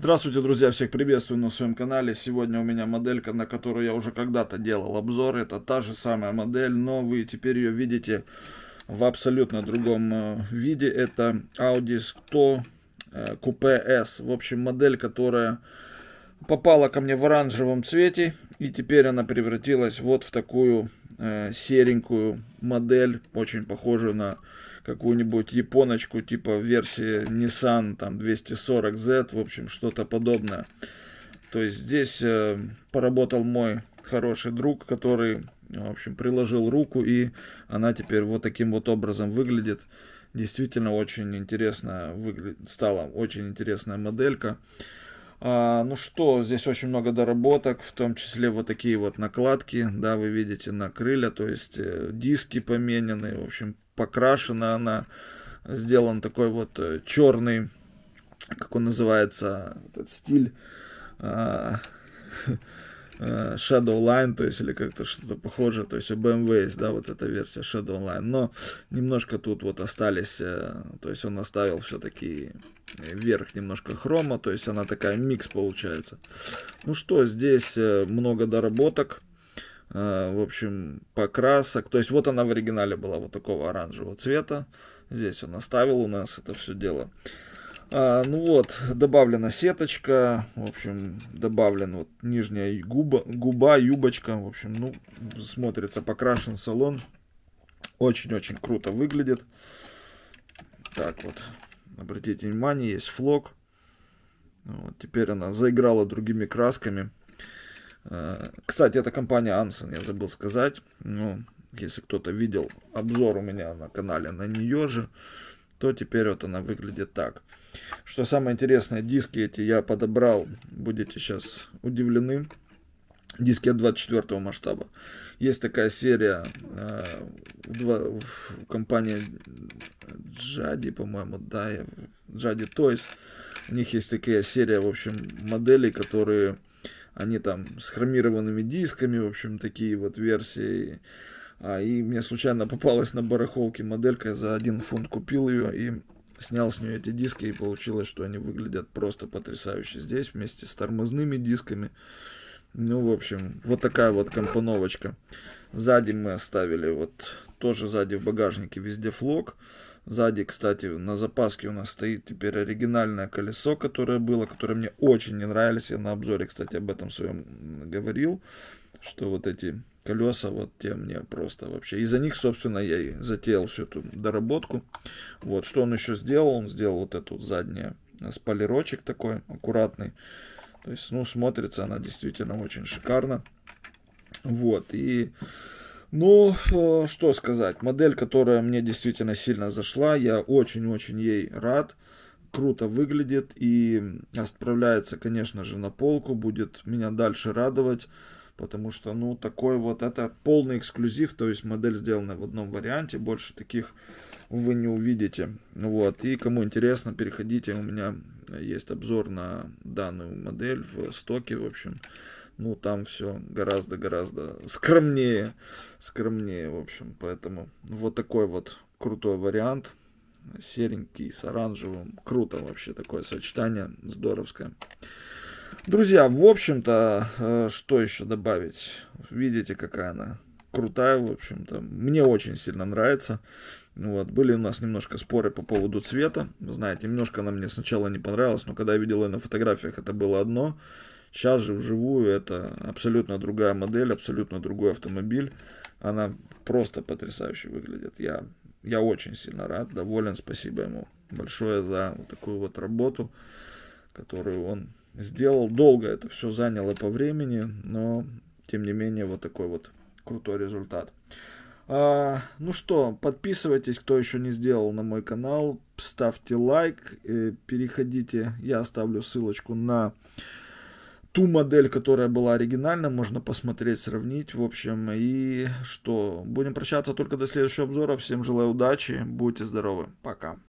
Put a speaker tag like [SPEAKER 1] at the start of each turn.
[SPEAKER 1] Здравствуйте, друзья! Всех приветствую на своем канале. Сегодня у меня моделька, на которую я уже когда-то делал обзор. Это та же самая модель, но вы теперь ее видите в абсолютно другом э, виде. Это Audi 100 Coupe S. В общем, модель, которая попала ко мне в оранжевом цвете. И теперь она превратилась вот в такую Э, серенькую модель, очень похожую на какую-нибудь японочку типа версии Nissan там 240Z, в общем, что-то подобное. То есть здесь э, поработал мой хороший друг, который, в общем, приложил руку, и она теперь вот таким вот образом выглядит. Действительно очень интересная выглядит, стала очень интересная моделька. А, ну что, здесь очень много доработок, в том числе вот такие вот накладки, да, вы видите, на крылья, то есть э, диски поменены, в общем, покрашена она, сделан такой вот э, черный, как он называется, этот стиль, а, Э, Shadow Line, то есть, или как-то что-то похожее, то есть, у BMW есть, да, вот эта версия Shadow Line, но немножко тут вот остались, э, то есть, он оставил все-таки вверх э, немножко хрома, то есть, она такая микс получается. Ну что, здесь много доработок, в общем, покрасок, то есть, вот она в оригинале была вот такого оранжевого цвета, здесь он оставил у нас это все дело. А, ну вот, добавлена сеточка, в общем, добавлен вот нижняя губа, губа, юбочка, в общем, ну, смотрится покрашен салон. Очень-очень круто выглядит. Так вот, обратите внимание, есть флок, Вот, теперь она заиграла другими красками. А, кстати, это компания Anson, я забыл сказать. Ну, если кто-то видел обзор у меня на канале на нее же то теперь вот она выглядит так. Что самое интересное, диски эти я подобрал, будете сейчас удивлены, диски от 24 масштаба. Есть такая серия э, в, в компании Джади, по-моему, да, Джади Toys. У них есть такая серия, в общем, моделей, которые они там с хромированными дисками, в общем, такие вот версии. А, и мне случайно попалась на барахолке моделька, за один фунт купил ее и снял с нее эти диски, и получилось, что они выглядят просто потрясающе здесь, вместе с тормозными дисками. Ну, в общем, вот такая вот компоновочка. Сзади мы оставили вот тоже сзади в багажнике везде флок. Сзади, кстати, на запаске у нас стоит теперь оригинальное колесо, которое было, которое мне очень не нравилось. Я на обзоре, кстати, об этом своем говорил, что вот эти колеса, вот те мне просто вообще. Из-за них, собственно, я и затеял всю эту доработку. Вот, что он еще сделал? Он сделал вот этот вот заднее э, спойлерочек такой аккуратный. То есть, ну, смотрится она действительно очень шикарно. Вот, и... Ну, э, что сказать, модель, которая мне действительно сильно зашла, я очень-очень ей рад круто выглядит и отправляется, конечно же, на полку, будет меня дальше радовать. Потому что, ну, такой вот, это полный эксклюзив, то есть модель сделана в одном варианте, больше таких вы не увидите. Вот, и кому интересно, переходите, у меня есть обзор на данную модель в стоке, в общем. Ну, там все гораздо-гораздо скромнее, скромнее, в общем. Поэтому вот такой вот крутой вариант. Серенький с оранжевым. Круто вообще такое сочетание, здоровское. Друзья, в общем-то, э, что еще добавить? Видите, какая она крутая, в общем-то. Мне очень сильно нравится. Вот, были у нас немножко споры по поводу цвета. Знаете, немножко она мне сначала не понравилась, но когда я видел ее на фотографиях, это было одно. Сейчас же вживую это абсолютно другая модель, абсолютно другой автомобиль. Она просто потрясающе выглядит. Я, я очень сильно рад, доволен. Спасибо ему большое за вот такую вот работу, которую он сделал. Долго это все заняло по времени, но тем не менее вот такой вот крутой результат. А, ну что, подписывайтесь, кто еще не сделал на мой канал, ставьте лайк, э, переходите, я оставлю ссылочку на ту модель, которая была оригинальна, можно посмотреть, сравнить, в общем, и что, будем прощаться только до следующего обзора, всем желаю удачи, будьте здоровы, пока.